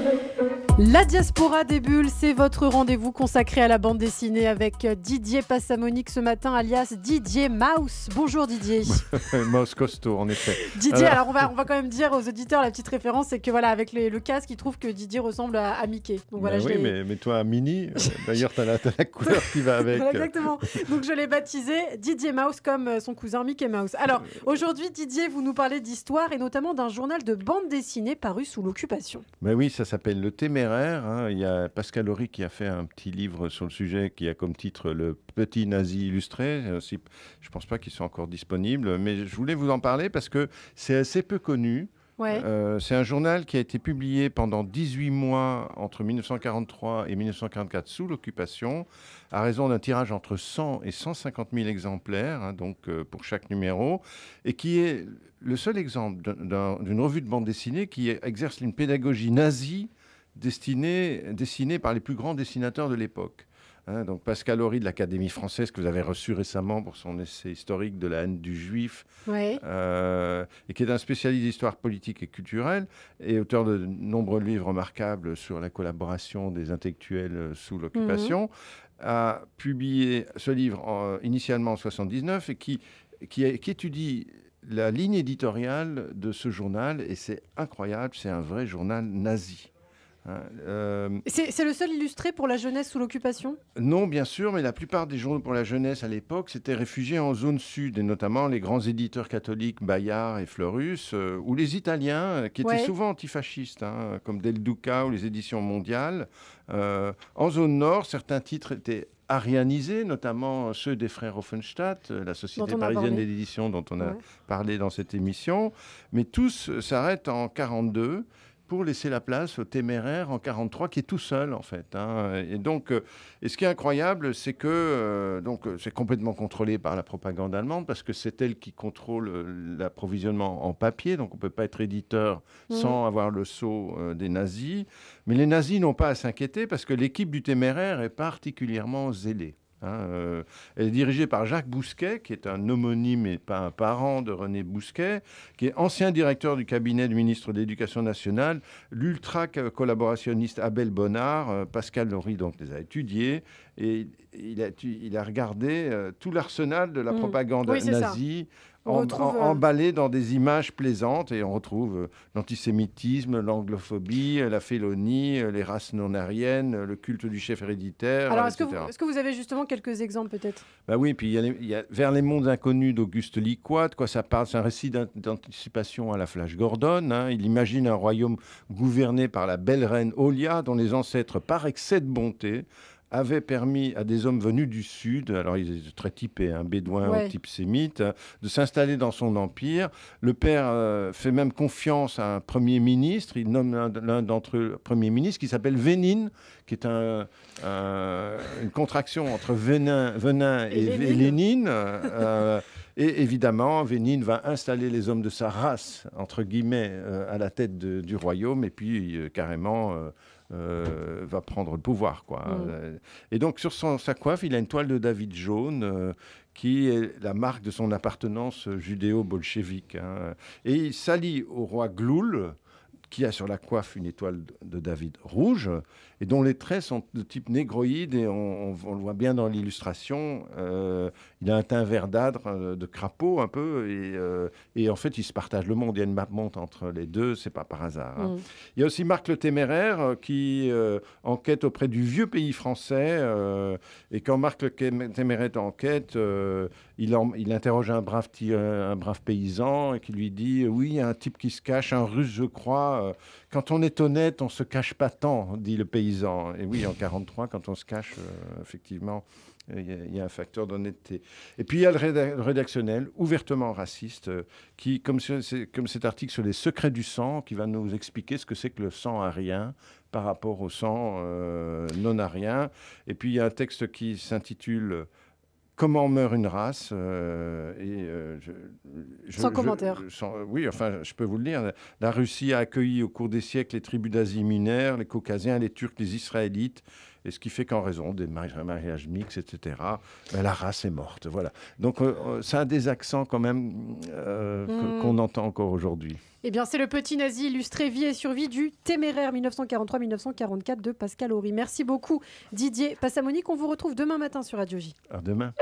Thank you. La diaspora des bulles, c'est votre rendez-vous consacré à la bande dessinée avec euh, Didier Passamonique ce matin, alias Didier Mouse. Bonjour Didier. Mouse costaud, en effet. Didier, alors, on, va, on va quand même dire aux auditeurs la petite référence, c'est que voilà, avec le casque, ils trouvent que Didier ressemble à, Mickey. Ben oui, mais, toi, Mini, euh, d'ailleurs, tu as, la couleur qui va avec. Exactement. Donc je l'ai baptisé Didier Mouse comme euh, son cousin Mickey Mouse. Alors aujourd'hui, Didier, vous nous parlez d'histoire et notamment d'un journal de bande dessinée paru sous l'occupation. mais ben oui, ça s'appelle Le Téméraire Hein. Il y a Pascal Horry qui a fait un petit livre sur le sujet qui a comme titre Le petit nazi illustré. Euh, je ne pense pas qu'il soit encore disponible, mais je voulais vous en parler parce que c'est assez peu connu. Euh, c'est un journal qui a été publié pendant 18 mois entre 1943 et 1944 sous l'occupation, à raison d'un tirage entre 100 et 150 000 exemplaires, hein, donc euh, pour chaque numéro, et qui est le seul exemple d'une revue de bande dessinée qui exerce une pédagogie nazie destiné, dessiné par les plus grands dessinateurs de l'époque. Hein. donc Pascal Horry de l'Académie française que vous avez reçu récemment pour son essai historique de la haine du juif, euh, et qui est un spécialiste d'histoire politique et culturelle, et auteur de nombreux livres remarquables sur la collaboration des intellectuels sous l'occupation, mhm. a publié ce livre initialement en 79 et qui, qui étudie la ligne éditoriale de ce journal, et c'est incroyable, c'est un vrai journal nazi. Euh, c'est le seul illustré pour la jeunesse sous l'occupation Non, bien sûr, mais la plupart des journaux pour la jeunesse à l'époque s'étaient réfugiés en zone sud, et notamment les grands éditeurs catholiques Bayard et Fleurus, euh, ou les Italiens, euh, qui étaient souvent antifascistes, hein, comme Del Duca ou les éditions mondiales. en zone nord, certains titres étaient arianisés, notamment ceux des frères Offenstadt, la société parisienne d'édition dont on a, Dont on a parlé dans cette émission. Mais tous s'arrêtent en 1942 pour laisser la place au téméraire en 43 qui est tout seul en fait. Hein. Et donc, euh, et ce qui est incroyable, c'est que euh, donc euh, c'est complètement contrôlé par la propagande allemande parce que c'est elle qui contrôle l'approvisionnement en papier. Donc, on peut pas être éditeur mmh. sans avoir le sceau des nazis. Mais les nazis n'ont pas à s'inquiéter parce que l'équipe du téméraire est particulièrement zélée elle hein, euh, est dirigée par Jacques Bousquet, qui est un homonyme et pas un parent de René Bousquet, qui est ancien directeur du cabinet du ministre de l'Éducation nationale, l'ultra-collaborationniste Abel Bonnard. Euh, Pascal Laurie donc, les a étudiés et il a, il a regardé euh, tout l'arsenal de la mm. propagande nazie. Euh, emballé dans des images plaisantes et on retrouve euh, l'antisémitisme, l'anglophobie, euh, la félonie, les races non ariennes, le culte du chef héréditaire. Alors, est-ce que, vous avez justement quelques exemples peut-être Bah oui, puis il y, a Vers les mondes inconnus d'Auguste Liquat, quoi ça parle C'est un récit d'anticipation à la Flash Gordon. Hein. Il imagine un royaume gouverné par la belle reine Olia, dont les ancêtres, par excès de bonté, avait permis à des hommes venus du Sud, alors ils étaient très typés, un hein, bédouin type sémite, de s'installer dans son empire. Le père euh, fait même confiance à un premier ministre, il nomme l'un d'entre eux premier ministre, qui s'appelle Vénine, qui est un, une contraction entre Vénin, Venin et, Lénine. Euh, et évidemment, Vénine va installer les hommes de sa race, entre guillemets, euh, à la tête du royaume, et puis carrément euh, va prendre le pouvoir. Quoi. Mm. Euh, et donc sur sa coiffe, il a une toile de David jaune euh, qui est la marque de son appartenance judéo-bolchevique. Hein. Et il s'allie au roi Gloul, qui a sur la coiffe une étoile de David rouge, et dont les traits sont de type négroïde, et on, le voit bien dans l'illustration, euh, il a un teint verdâtre euh, de crapaud un peu, euh, et, en fait il se partage le monde, il y a une map monte entre les deux, c'est pas par hasard. Hein. Mm. Il y a aussi Marc le Téméraire qui enquête auprès du vieux pays français, et quand Marc le Téméraire enquête, il, il, interroge un brave, un brave paysan et qui lui dit, oui, il y a un type qui se cache, un russe je crois, euh, quand on est honnête, on se cache pas tant, dit le paysan. Et oui, en 43, quand on se cache, euh, effectivement, il y, a, un facteur d'honnêteté. Et puis il y a le rédactionnel, ouvertement raciste, euh, qui, comme, comme cet article sur les secrets du sang, qui va nous expliquer ce que c'est que le sang rien par rapport au sang non non rien. Et puis il y a un texte qui s'intitule comment meurt une race euh, euh, Sans commentaire. oui, enfin, je peux vous le dire. La Russie a accueilli au cours des siècles les tribus d'Asie mineure, les Caucasiens, les Turcs, les Israélites, et ce qui fait qu'en raison des mariages mixtes, etc., ben, la race est morte. Voilà. Donc euh, euh, c'est un des accents quand même euh, hmm. qu'on entend encore aujourd'hui. Eh bien, c'est le petit nazi illustré vie et survie du téméraire 1943-1944 de Pascal Horry. Merci beaucoup, Didier Passamonique. On vous retrouve demain matin sur Radio J. À demain.